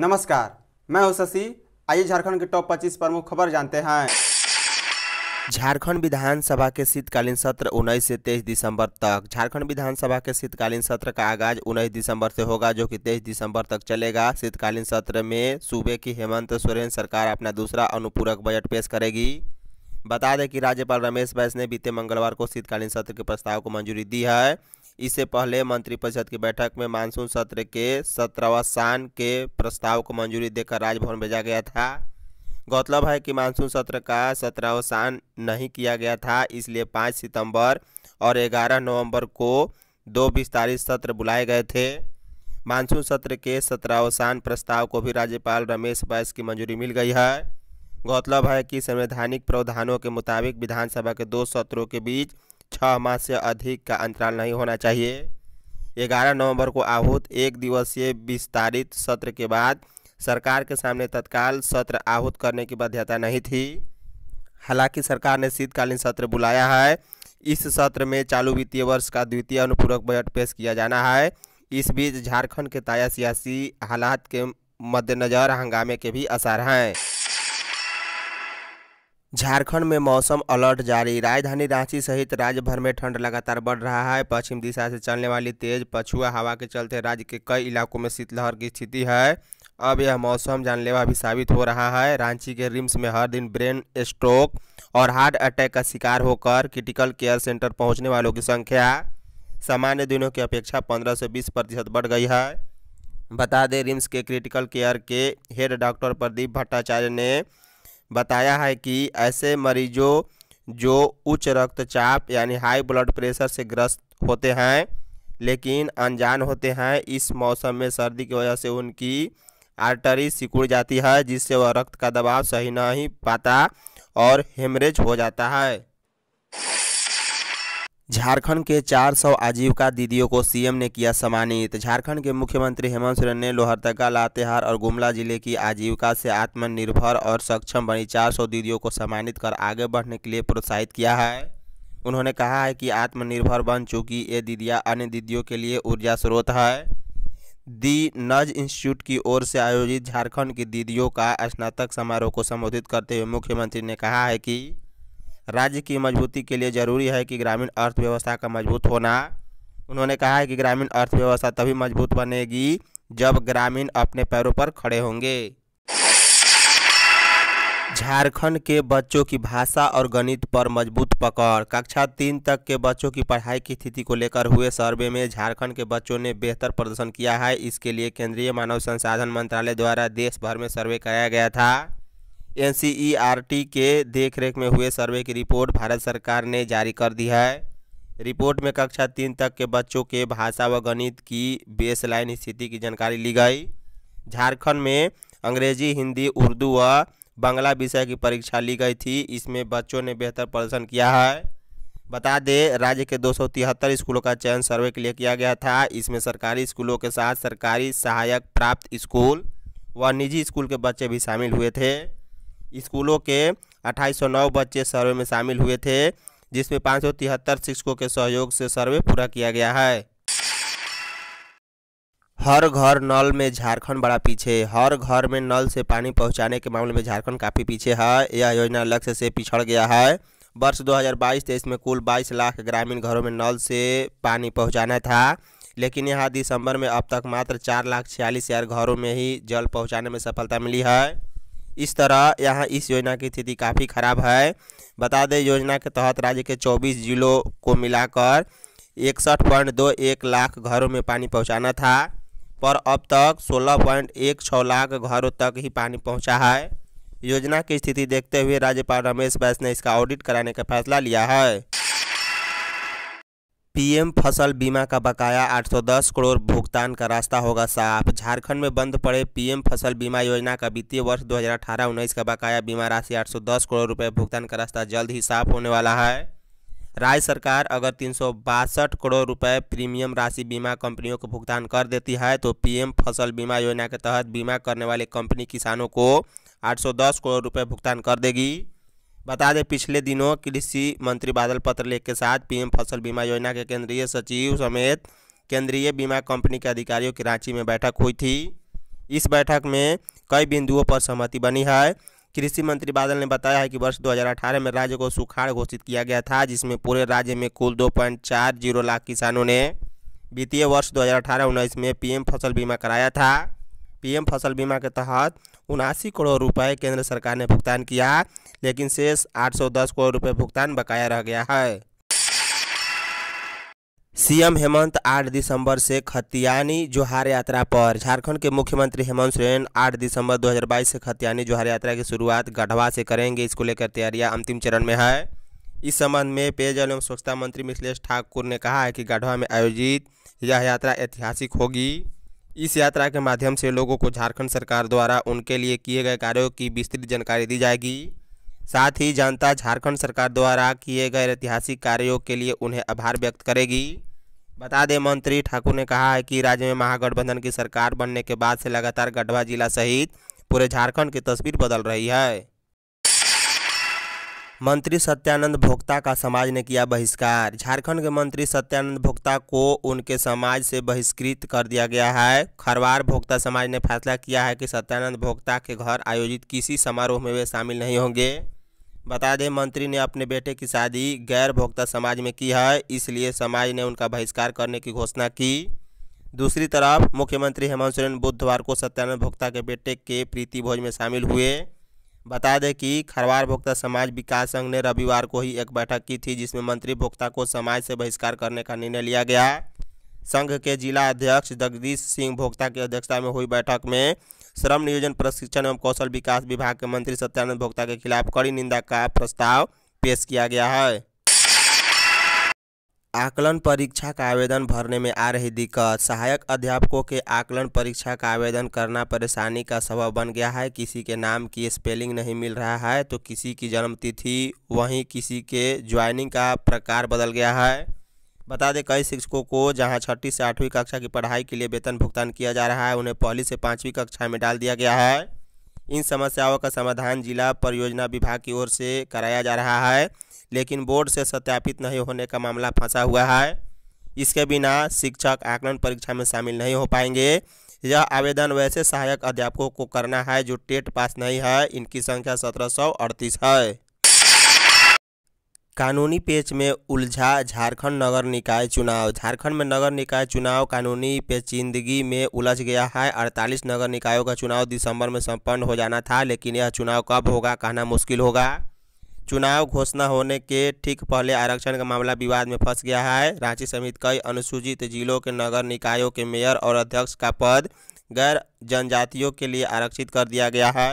नमस्कार मैं हूं शशि आइए झारखंड के टॉप 25 प्रमुख खबर जानते हैं झारखंड विधानसभा के शीतकालीन सत्र 19 से 23 दिसंबर तक झारखंड विधानसभा के शीतकालीन सत्र का आगाज 19 दिसंबर से होगा जो कि 23 दिसंबर तक चलेगा शीतकालीन सत्र में सूबे की हेमंत सोरेन सरकार अपना दूसरा अनुपूरक बजट पेश करेगी बता दें कि राज्यपाल रमेश बैस ने बीते मंगलवार को शीतकालीन सत्र के प्रस्ताव को मंजूरी दी है इससे पहले मंत्रिपरिषद की बैठक में मानसून सत्र के सत्रावसान के प्रस्ताव को मंजूरी देकर राजभवन भेजा गया था गौरतलब है कि मानसून सत्र का सत्रावसान नहीं किया गया था इसलिए पाँच सितंबर और ग्यारह नवंबर को दो विस्तारित सत्र बुलाए गए थे मानसून सत्र के सत्रावसान प्रस्ताव को भी राज्यपाल रमेश बैस की मंजूरी मिल गई है गौरतलब है कि संवैधानिक प्रावधानों के मुताबिक विधानसभा के दो सत्रों के बीच छः माह से अधिक का अंतराल नहीं होना चाहिए ग्यारह नवंबर को आहूत एक दिवसीय विस्तारित सत्र के बाद सरकार के सामने तत्काल सत्र आहूत करने की बाध्यता नहीं थी हालांकि सरकार ने शीतकालीन सत्र बुलाया है इस सत्र में चालू वित्तीय वर्ष का द्वितीय अनुपूरक बजट पेश किया जाना है इस बीच झारखंड के ताया सियासी हालात के मद्देनज़र हंगामे के भी आसार हैं झारखंड में मौसम अलर्ट जारी राजधानी रांची सहित राज्य भर में ठंड लगातार बढ़ रहा है पश्चिम दिशा से चलने वाली तेज पछुआ हवा के चलते राज्य के कई इलाकों में शीतलहर की स्थिति है अब यह मौसम जानलेवा भी साबित हो रहा है रांची के रिम्स में हर दिन ब्रेन स्ट्रोक और हार्ट अटैक का शिकार होकर क्रिटिकल केयर सेंटर पहुँचने वालों की संख्या सामान्य दिनों की अपेक्षा पंद्रह से बीस प्रतिशत बढ़ गई है बता दें रिम्स के क्रिटिकल केयर के हेड डॉक्टर प्रदीप भट्टाचार्य ने बताया है कि ऐसे मरीजों जो उच्च रक्तचाप यानी हाई ब्लड प्रेशर से ग्रस्त होते हैं लेकिन अनजान होते हैं इस मौसम में सर्दी की वजह से उनकी आर्टरी सिकुड़ जाती है जिससे वह रक्त का दबाव सही नहीं पाता और हेमरेज हो जाता है झारखंड के 400 आजीविका दीदियों को सीएम ने किया सम्मानित झारखंड के मुख्यमंत्री हेमंत सोरेन ने लोहरदगा लातेहार और गुमला जिले की आजीविका से आत्मनिर्भर और सक्षम बनी 400 दीदियों को सम्मानित कर आगे बढ़ने के लिए प्रोत्साहित किया है उन्होंने कहा है कि आत्मनिर्भर बन चुकी ये दीदियाँ अन्य दीदियों के लिए ऊर्जा स्रोत है दी नज इंस्टीट्यूट की ओर से आयोजित झारखंड की दीदियों का स्नातक समारोह को संबोधित करते हुए मुख्यमंत्री ने कहा है कि राज्य की मजबूती के लिए जरूरी है कि ग्रामीण अर्थव्यवस्था का मजबूत होना उन्होंने कहा है कि ग्रामीण अर्थव्यवस्था तभी मजबूत बनेगी जब ग्रामीण अपने पैरों पर खड़े होंगे झारखंड के बच्चों की भाषा और गणित पर मजबूत पकड़ कक्षा तीन तक के बच्चों की पढ़ाई की स्थिति को लेकर हुए सर्वे में झारखंड के बच्चों ने बेहतर प्रदर्शन किया है इसके लिए केंद्रीय मानव संसाधन मंत्रालय द्वारा देश भर में सर्वे कराया गया था एन के देखरेख में हुए सर्वे की रिपोर्ट भारत सरकार ने जारी कर दी है रिपोर्ट में कक्षा तीन तक के बच्चों के भाषा व गणित की बेसलाइन स्थिति की जानकारी ली गई झारखंड में अंग्रेजी हिंदी उर्दू व बांग्ला विषय की परीक्षा ली गई थी इसमें बच्चों ने बेहतर प्रदर्शन किया है बता दें राज्य के दो स्कूलों का चयन सर्वे के लिए किया गया था इसमें सरकारी स्कूलों के साथ सरकारी सहायक प्राप्त स्कूल व निजी स्कूल के बच्चे भी शामिल हुए थे स्कूलों के 2809 बच्चे सर्वे में शामिल हुए थे जिसमें पाँच शिक्षकों के सहयोग से सर्वे पूरा किया गया है हर घर नल में झारखंड बड़ा पीछे हर घर में नल से पानी पहुंचाने के मामले में झारखंड काफ़ी पीछे है यह योजना लक्ष्य से पिछड़ गया है वर्ष 2022 हज़ार में कुल 22 लाख ग्रामीण घरों में नल से पानी पहुंचाना था लेकिन यहाँ दिसंबर में अब तक मात्र चार लाख छियालीस हज़ार घरों में ही जल पहुँचाने में सफलता मिली है इस तरह यहाँ इस योजना की स्थिति काफ़ी खराब है बता दें योजना के तहत राज्य के चौबीस जिलों को मिलाकर इकसठ पॉइंट दो एक लाख घरों में पानी पहुँचाना था पर अब तक सोलह पॉइंट एक छः लाख घरों तक ही पानी पहुँचा है योजना की स्थिति देखते हुए राज्यपाल रमेश बैस ने इसका ऑडिट कराने का फैसला लिया है पीएम फसल बीमा का बकाया 810 करोड़ भुगतान का रास्ता होगा साफ झारखंड में बंद पड़े पीएम फसल बीमा योजना का वित्तीय वर्ष 2018-19 का बकाया बीमा राशि 810 करोड़ रुपए भुगतान का रास्ता जल्द ही साफ होने वाला है राज्य सरकार अगर तीन करोड़ रुपए प्रीमियम राशि बीमा कंपनियों को भुगतान कर देती है तो पीएम फसल बीमा योजना के तहत बीमा करने वाली कंपनी किसानों को 810 करोड़ रुपए भुगतान कर देगी बता दें पिछले दिनों कृषि मंत्री बादल पत्रलेख के साथ पीएम फसल बीमा योजना के केंद्रीय सचिव समेत केंद्रीय बीमा कंपनी के अधिकारियों की रांची में बैठक हुई थी इस बैठक में कई बिंदुओं पर सहमति बनी है कृषि मंत्री बादल ने बताया है कि वर्ष 2018 में राज्य को सुखाड़ घोषित किया गया था जिसमें पूरे राज्य में कुल 2.40 लाख किसानों ने वित्तीय वर्ष 2018-19 में पीएम फसल बीमा कराया था पीएम फसल बीमा के तहत उनासी करोड़ रुपए केंद्र सरकार ने भुगतान किया लेकिन शेष 810 करोड़ रुपए भुगतान बकाया रह गया है सीएम हेमंत 8 दिसंबर से खतियानी जोहार यात्रा पर झारखंड के मुख्यमंत्री हेमंत सोरेन 8 दिसंबर 2022 से खतियानी जोहार यात्रा की शुरुआत गढ़वा से करेंगे इसको लेकर तैयारियां अंतिम चरण में है इस संबंध में पेयजल एवं स्वच्छता मंत्री मिथिलेश ठाकुर ने कहा है कि गढ़वा में आयोजित यह यात्रा ऐतिहासिक होगी इस यात्रा के माध्यम से लोगों को झारखंड सरकार द्वारा उनके लिए किए गए कार्यों की विस्तृत जानकारी दी जाएगी साथ ही जनता झारखंड सरकार द्वारा किए गए ऐतिहासिक कार्यों के लिए उन्हें आभार व्यक्त करेगी बता दें मंत्री ठाकुर ने कहा है कि राज्य में महागठबंधन की सरकार बनने के बाद से लगातार गढ़वा जिला सहित पूरे झारखंड की तस्वीर बदल रही है मंत्री सत्यानंद भोक्ता का समाज ने किया बहिष्कार झारखंड के मंत्री सत्यानंद भोक्ता को उनके समाज से बहिष्कृत कर दिया गया है खरवार भोक्ता समाज ने फैसला किया है कि सत्यानंद भोक्ता के घर आयोजित किसी समारोह में वे शामिल नहीं होंगे बता दें मंत्री ने अपने बेटे की शादी गैर भोक्ता समाज में की है इसलिए समाज ने उनका बहिष्कार करने की घोषणा की दूसरी तरफ मुख्यमंत्री हेमंत सोरेन बुधवार को सत्यानंद भोक्ता के बेटे के प्रीति भोज में शामिल हुए बता दें कि खरवार भोक्ता समाज विकास संघ ने रविवार को ही एक बैठक की थी जिसमें मंत्री भोक्ता को समाज से बहिष्कार करने का निर्णय लिया गया संघ के जिला अध्यक्ष जगदीश सिंह भोक्ता की अध्यक्षता में हुई बैठक में श्रम नियोजन प्रशिक्षण एवं कौशल विकास विभाग के मंत्री सत्यानंद भोक्ता के खिलाफ कड़ी निंदा का प्रस्ताव पेश किया गया है आकलन परीक्षा का आवेदन भरने में आ रही दिक्कत सहायक अध्यापकों के आकलन परीक्षा का आवेदन करना परेशानी का सबब बन गया है किसी के नाम की स्पेलिंग नहीं मिल रहा है तो किसी की जन्मतिथि वहीं किसी के ज्वाइनिंग का प्रकार बदल गया है बता दें कई शिक्षकों को जहां छठी से आठवीं कक्षा की पढ़ाई के लिए वेतन भुगतान किया जा रहा है उन्हें पहली से पाँचवीं कक्षा में डाल दिया गया है इन समस्याओं का समाधान जिला परियोजना विभाग की ओर से कराया जा रहा है लेकिन बोर्ड से सत्यापित नहीं होने का मामला फंसा हुआ है इसके बिना शिक्षक आकलन परीक्षा में शामिल नहीं हो पाएंगे यह आवेदन वैसे सहायक अध्यापकों को करना है जो टेट पास नहीं है इनकी संख्या सत्रह है कानूनी पेच में उलझा झारखंड नगर निकाय चुनाव झारखंड में नगर निकाय चुनाव कानूनी पेचिंदगी में उलझ गया है 48 नगर निकायों का चुनाव दिसंबर में संपन्न हो जाना था लेकिन यह चुनाव कब होगा कहना मुश्किल होगा चुनाव घोषणा होने के ठीक पहले आरक्षण का मामला विवाद में फंस गया है रांची समेत कई अनुसूचित जिलों के नगर निकायों के मेयर और अध्यक्ष का पद गैर जनजातियों के लिए आरक्षित कर दिया गया है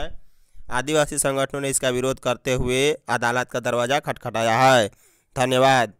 आदिवासी संगठनों ने इसका विरोध करते हुए अदालत का दरवाज़ा खटखटाया है धन्यवाद